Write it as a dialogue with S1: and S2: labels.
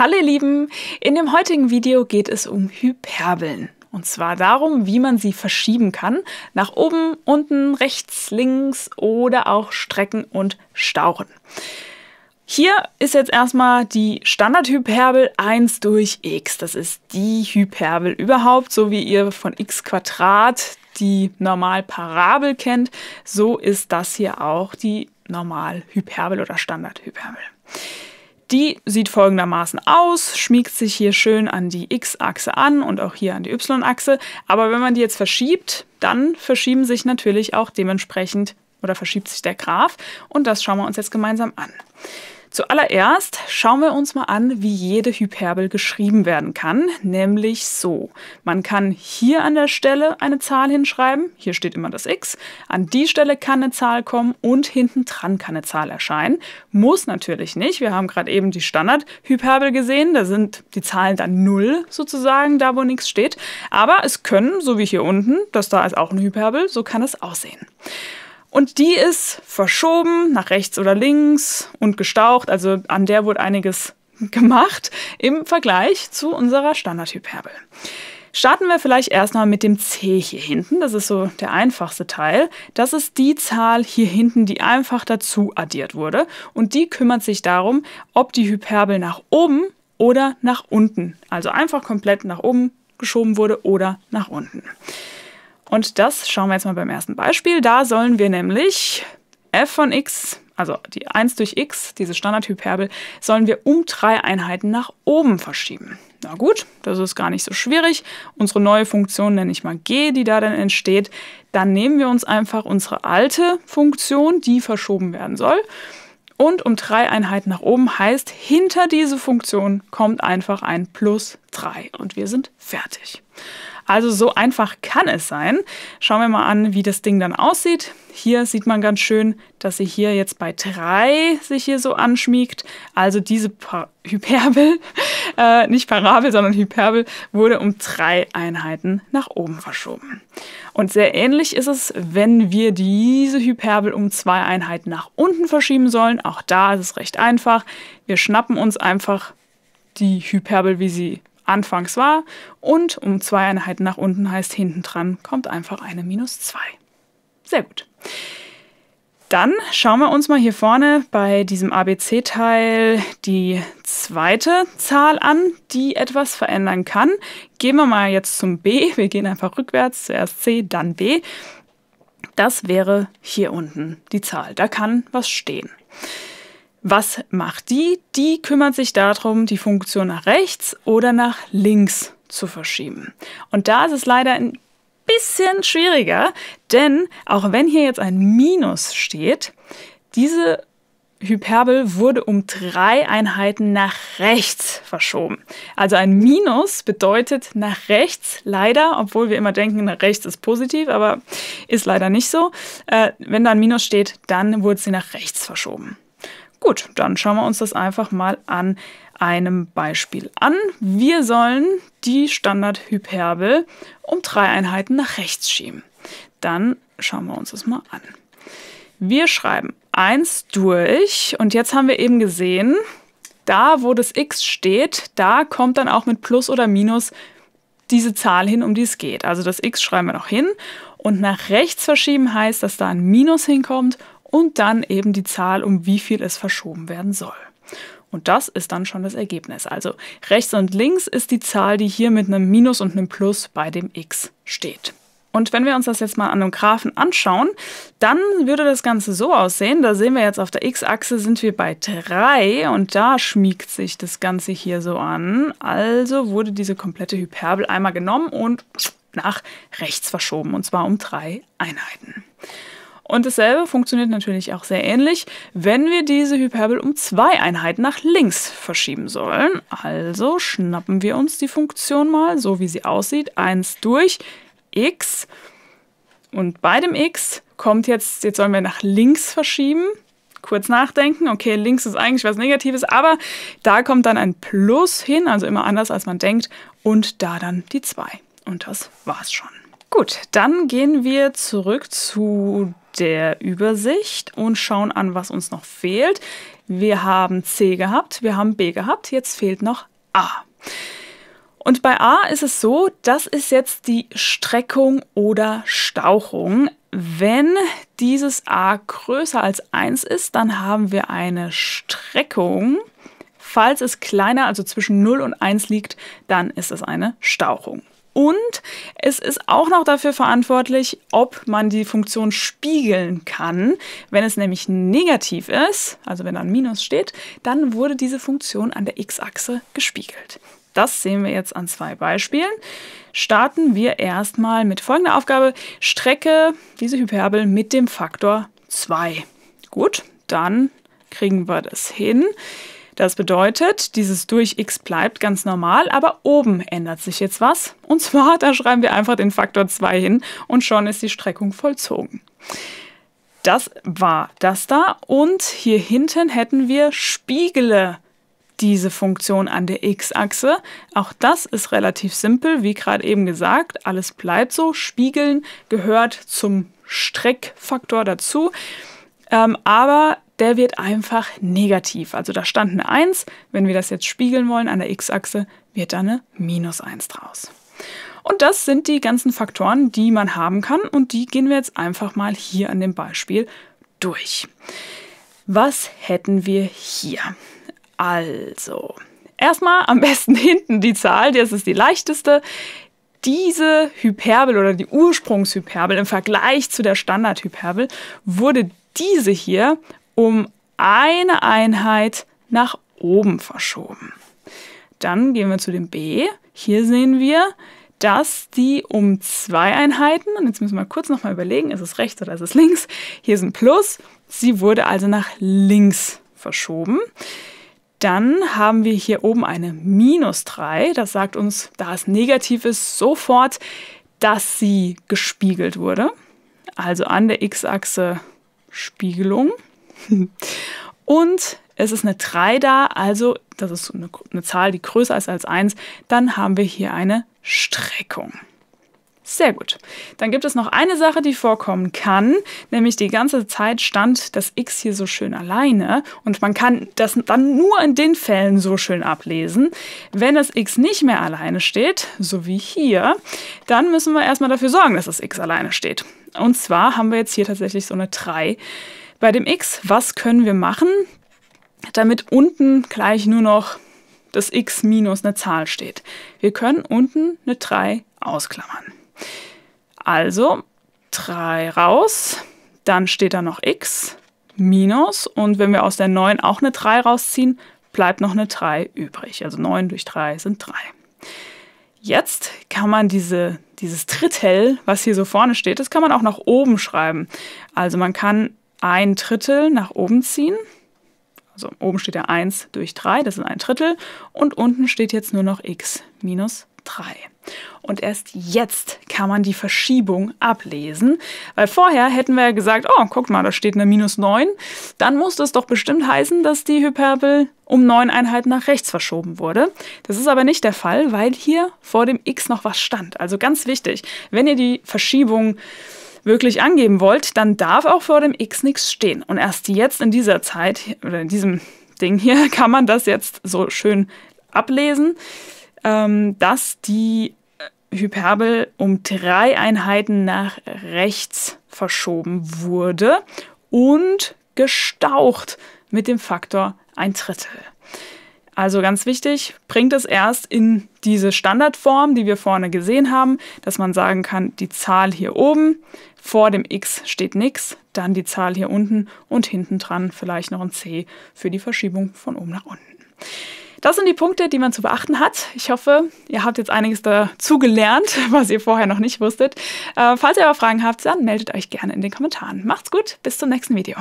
S1: Hallo ihr Lieben! In dem heutigen Video geht es um Hyperbeln. Und zwar darum, wie man sie verschieben kann. Nach oben, unten, rechts, links oder auch strecken und stauchen. Hier ist jetzt erstmal die Standardhyperbel 1 durch x. Das ist die Hyperbel überhaupt, so wie ihr von x Quadrat die Normalparabel kennt. So ist das hier auch die Normalhyperbel oder Standardhyperbel. Die sieht folgendermaßen aus, schmiegt sich hier schön an die X-Achse an und auch hier an die Y-Achse. Aber wenn man die jetzt verschiebt, dann verschieben sich natürlich auch dementsprechend oder verschiebt sich der Graph. Und das schauen wir uns jetzt gemeinsam an. Zuallererst schauen wir uns mal an, wie jede Hyperbel geschrieben werden kann, nämlich so. Man kann hier an der Stelle eine Zahl hinschreiben, hier steht immer das x, an die Stelle kann eine Zahl kommen und hinten dran kann eine Zahl erscheinen. Muss natürlich nicht, wir haben gerade eben die Standard-Hyperbel gesehen, da sind die Zahlen dann 0 sozusagen, da wo nichts steht, aber es können, so wie hier unten, das da ist auch eine Hyperbel, so kann es aussehen. Und die ist verschoben nach rechts oder links und gestaucht. Also an der wurde einiges gemacht im Vergleich zu unserer Standardhyperbel. Starten wir vielleicht erstmal mit dem C hier hinten. Das ist so der einfachste Teil. Das ist die Zahl hier hinten, die einfach dazu addiert wurde. Und die kümmert sich darum, ob die Hyperbel nach oben oder nach unten, also einfach komplett nach oben geschoben wurde oder nach unten. Und das schauen wir jetzt mal beim ersten Beispiel. Da sollen wir nämlich f von x, also die 1 durch x, diese Standardhyperbel, sollen wir um drei Einheiten nach oben verschieben. Na gut, das ist gar nicht so schwierig. Unsere neue Funktion nenne ich mal g, die da dann entsteht. Dann nehmen wir uns einfach unsere alte Funktion, die verschoben werden soll. Und um drei Einheiten nach oben heißt, hinter diese Funktion kommt einfach ein plus 3 und wir sind fertig. Also so einfach kann es sein. Schauen wir mal an, wie das Ding dann aussieht. Hier sieht man ganz schön, dass sie hier jetzt bei 3 sich hier so anschmiegt. Also diese pa Hyperbel, äh, nicht Parabel, sondern Hyperbel, wurde um 3 Einheiten nach oben verschoben. Und sehr ähnlich ist es, wenn wir diese Hyperbel um 2 Einheiten nach unten verschieben sollen. Auch da ist es recht einfach. Wir schnappen uns einfach die Hyperbel, wie sie anfangs war. Und um zwei Einheiten nach unten heißt hinten dran kommt einfach eine minus 2. Sehr gut. Dann schauen wir uns mal hier vorne bei diesem ABC-Teil die zweite Zahl an, die etwas verändern kann. Gehen wir mal jetzt zum B. Wir gehen einfach rückwärts, zuerst C, dann B. Das wäre hier unten die Zahl. Da kann was stehen. Was macht die? Die kümmert sich darum, die Funktion nach rechts oder nach links zu verschieben. Und da ist es leider ein bisschen schwieriger, denn auch wenn hier jetzt ein Minus steht, diese Hyperbel wurde um drei Einheiten nach rechts verschoben. Also ein Minus bedeutet nach rechts leider, obwohl wir immer denken, nach rechts ist positiv, aber ist leider nicht so. Äh, wenn da ein Minus steht, dann wurde sie nach rechts verschoben. Gut, dann schauen wir uns das einfach mal an einem Beispiel an. Wir sollen die Standardhyperbel um drei Einheiten nach rechts schieben. Dann schauen wir uns das mal an. Wir schreiben 1 durch und jetzt haben wir eben gesehen, da wo das x steht, da kommt dann auch mit Plus oder Minus diese Zahl hin, um die es geht. Also das x schreiben wir noch hin und nach rechts verschieben heißt, dass da ein Minus hinkommt und dann eben die Zahl, um wie viel es verschoben werden soll. Und das ist dann schon das Ergebnis. Also rechts und links ist die Zahl, die hier mit einem Minus und einem Plus bei dem x steht. Und wenn wir uns das jetzt mal an einem Graphen anschauen, dann würde das Ganze so aussehen. Da sehen wir jetzt auf der x-Achse sind wir bei 3 und da schmiegt sich das Ganze hier so an. Also wurde diese komplette Hyperbel einmal genommen und nach rechts verschoben, und zwar um 3 Einheiten. Und dasselbe funktioniert natürlich auch sehr ähnlich, wenn wir diese Hyperbel um zwei Einheiten nach links verschieben sollen. Also schnappen wir uns die Funktion mal, so wie sie aussieht, 1 durch x. Und bei dem x kommt jetzt, jetzt sollen wir nach links verschieben, kurz nachdenken. Okay, links ist eigentlich was Negatives, aber da kommt dann ein Plus hin, also immer anders als man denkt, und da dann die 2. Und das war's schon. Gut, dann gehen wir zurück zu der Übersicht und schauen an, was uns noch fehlt. Wir haben C gehabt, wir haben B gehabt, jetzt fehlt noch A. Und bei A ist es so, das ist jetzt die Streckung oder Stauchung. Wenn dieses A größer als 1 ist, dann haben wir eine Streckung. Falls es kleiner, also zwischen 0 und 1 liegt, dann ist es eine Stauchung. Und es ist auch noch dafür verantwortlich, ob man die Funktion spiegeln kann. Wenn es nämlich negativ ist, also wenn da ein Minus steht, dann wurde diese Funktion an der x-Achse gespiegelt. Das sehen wir jetzt an zwei Beispielen. Starten wir erstmal mit folgender Aufgabe. Strecke diese Hyperbel mit dem Faktor 2. Gut, dann kriegen wir das hin. Das bedeutet, dieses durch x bleibt ganz normal, aber oben ändert sich jetzt was. Und zwar, da schreiben wir einfach den Faktor 2 hin und schon ist die Streckung vollzogen. Das war das da. Und hier hinten hätten wir Spiegele diese Funktion an der x-Achse. Auch das ist relativ simpel, wie gerade eben gesagt. Alles bleibt so. Spiegeln gehört zum Streckfaktor dazu. Ähm, aber der wird einfach negativ. Also da stand eine 1, wenn wir das jetzt spiegeln wollen an der x-Achse, wird da eine minus 1 draus. Und das sind die ganzen Faktoren, die man haben kann und die gehen wir jetzt einfach mal hier an dem Beispiel durch. Was hätten wir hier? Also, erstmal am besten hinten die Zahl, das ist die leichteste. Diese Hyperbel oder die Ursprungshyperbel im Vergleich zu der Standardhyperbel wurde diese hier um eine Einheit nach oben verschoben. Dann gehen wir zu dem B. Hier sehen wir, dass die um zwei Einheiten, und jetzt müssen wir kurz nochmal überlegen, ist es rechts oder ist es links? Hier ist ein Plus, sie wurde also nach links verschoben. Dann haben wir hier oben eine Minus 3, das sagt uns, da es negativ ist, sofort, dass sie gespiegelt wurde. Also an der x-Achse Spiegelung. Und es ist eine 3 da, also das ist eine, eine Zahl, die größer ist als 1. Dann haben wir hier eine Streckung. Sehr gut. Dann gibt es noch eine Sache, die vorkommen kann, nämlich die ganze Zeit stand das x hier so schön alleine und man kann das dann nur in den Fällen so schön ablesen. Wenn das x nicht mehr alleine steht, so wie hier, dann müssen wir erstmal dafür sorgen, dass das x alleine steht. Und zwar haben wir jetzt hier tatsächlich so eine 3 bei dem x, was können wir machen, damit unten gleich nur noch das x minus eine Zahl steht? Wir können unten eine 3 ausklammern. Also 3 raus, dann steht da noch x minus und wenn wir aus der 9 auch eine 3 rausziehen, bleibt noch eine 3 übrig. Also 9 durch 3 sind 3. Jetzt kann man diese, dieses Drittel, was hier so vorne steht, das kann man auch nach oben schreiben. Also man kann ein Drittel nach oben ziehen. Also oben steht ja 1 durch 3, das sind ein Drittel. Und unten steht jetzt nur noch x minus 3. Und erst jetzt kann man die Verschiebung ablesen, weil vorher hätten wir ja gesagt, oh, guck mal, da steht eine minus 9. Dann muss das doch bestimmt heißen, dass die Hyperbel um 9 Einheiten nach rechts verschoben wurde. Das ist aber nicht der Fall, weil hier vor dem x noch was stand. Also ganz wichtig, wenn ihr die Verschiebung wirklich angeben wollt, dann darf auch vor dem X nichts stehen. Und erst jetzt in dieser Zeit oder in diesem Ding hier kann man das jetzt so schön ablesen, ähm, dass die äh, Hyperbel um drei Einheiten nach rechts verschoben wurde und gestaucht mit dem Faktor ein Drittel. Also ganz wichtig, bringt es erst in diese Standardform, die wir vorne gesehen haben, dass man sagen kann, die Zahl hier oben, vor dem x steht nichts, dann die Zahl hier unten und hinten dran vielleicht noch ein c für die Verschiebung von oben nach unten. Das sind die Punkte, die man zu beachten hat. Ich hoffe, ihr habt jetzt einiges dazu gelernt, was ihr vorher noch nicht wusstet. Äh, falls ihr aber Fragen habt, dann meldet euch gerne in den Kommentaren. Macht's gut, bis zum nächsten Video.